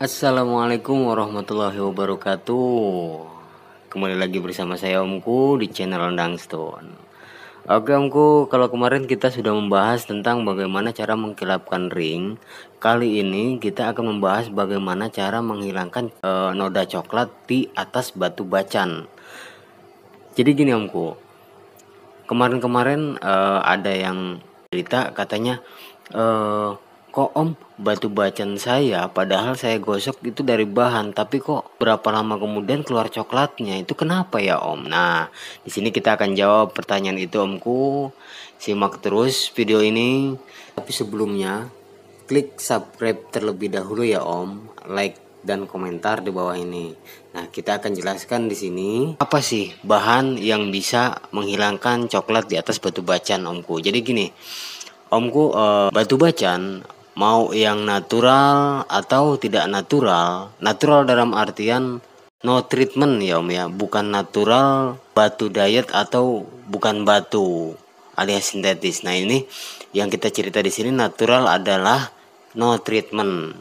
Assalamualaikum warahmatullahi wabarakatuh Kembali lagi bersama saya Omku di channel Ondang Stone Oke Omku, kalau kemarin kita sudah membahas tentang bagaimana cara mengkilapkan ring Kali ini kita akan membahas bagaimana cara menghilangkan e, noda coklat di atas batu bacan Jadi gini Omku Kemarin-kemarin e, ada yang cerita katanya eh kok om batu bacan saya padahal saya gosok itu dari bahan tapi kok berapa lama kemudian keluar coklatnya itu kenapa ya om nah di sini kita akan jawab pertanyaan itu omku simak terus video ini tapi sebelumnya klik subscribe terlebih dahulu ya om like dan komentar di bawah ini. Nah, kita akan jelaskan di sini apa sih bahan yang bisa menghilangkan coklat di atas batu bacan omku. Jadi gini, omku eh, batu bacan mau yang natural atau tidak natural. Natural dalam artian no treatment ya om ya, bukan natural batu diet atau bukan batu alias sintetis. Nah, ini yang kita cerita di sini natural adalah no treatment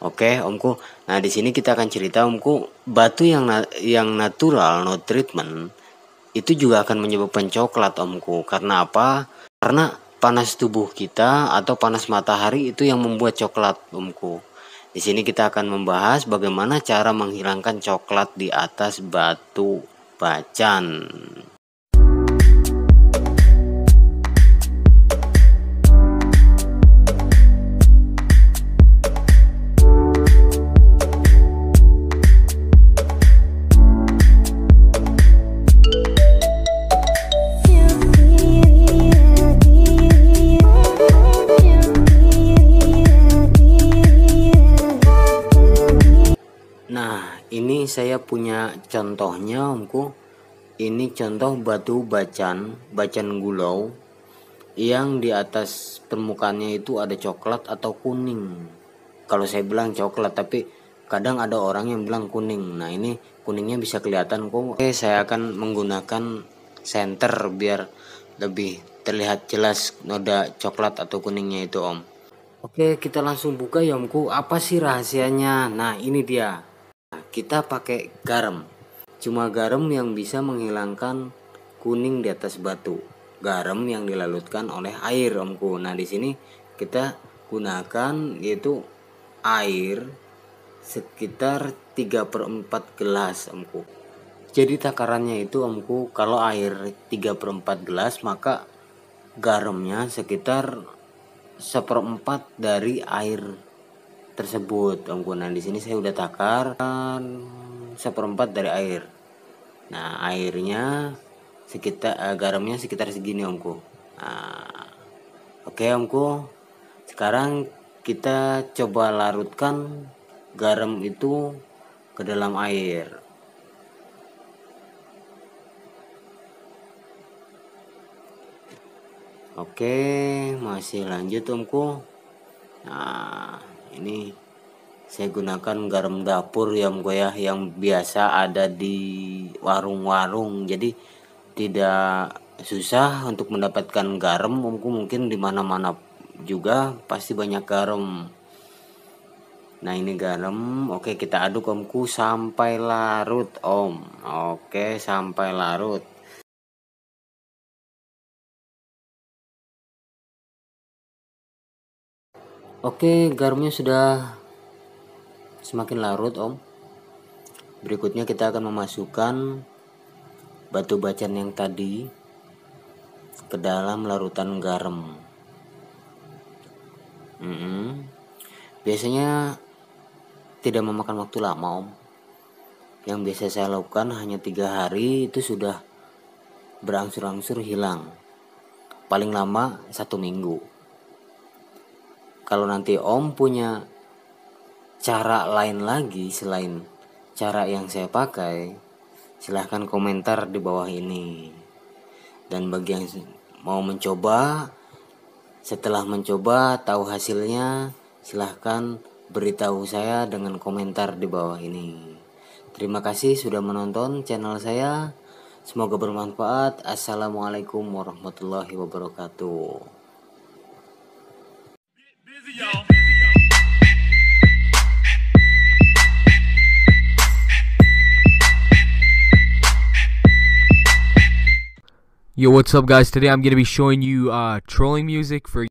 Oke, Omku. Nah, di sini kita akan cerita Omku, batu yang na yang natural no treatment itu juga akan menyebabkan coklat Omku. Karena apa? Karena panas tubuh kita atau panas matahari itu yang membuat coklat Omku. Di sini kita akan membahas bagaimana cara menghilangkan coklat di atas batu bacan. saya punya contohnya omku. Ini contoh batu bacan, bacan gulau yang di atas permukaannya itu ada coklat atau kuning. Kalau saya bilang coklat tapi kadang ada orang yang bilang kuning. Nah, ini kuningnya bisa kelihatan kok. Oke, saya akan menggunakan center biar lebih terlihat jelas noda coklat atau kuningnya itu, Om. Oke, kita langsung buka ya, Omku. Apa sih rahasianya? Nah, ini dia kita pakai garam. Cuma garam yang bisa menghilangkan kuning di atas batu. Garam yang dilalutkan oleh air, Omku. Nah, di sini kita gunakan yaitu air sekitar 3 per 4 gelas, Omku. Jadi takarannya itu, Omku, kalau air 3 per 4 gelas, maka garamnya sekitar seperempat dari air tersebut Om Kunan di sini saya udah takar seperempat dari air nah airnya sekitar uh, garamnya sekitar segini omku nah, oke okay, omku sekarang kita coba larutkan garam itu ke dalam air oke okay, masih lanjut omku nah ini saya gunakan garam dapur yang gue yang biasa ada di warung-warung jadi tidak susah untuk mendapatkan garam mungkin mungkin di mana-mana juga pasti banyak garam nah ini garam oke kita aduk omku sampai larut om oke sampai larut Oke, garamnya sudah semakin larut, Om. Berikutnya kita akan memasukkan batu bacan yang tadi ke dalam larutan garam. Mm -hmm. Biasanya tidak memakan waktu lama, Om. Yang biasa saya lakukan hanya tiga hari itu sudah berangsur-angsur hilang. Paling lama satu minggu kalau nanti om punya cara lain lagi selain cara yang saya pakai silahkan komentar di bawah ini dan bagi yang mau mencoba setelah mencoba tahu hasilnya silahkan beritahu saya dengan komentar di bawah ini terima kasih sudah menonton channel saya semoga bermanfaat assalamualaikum warahmatullahi wabarakatuh Yo, what's up guys? Today I'm going to be showing you uh, trolling music for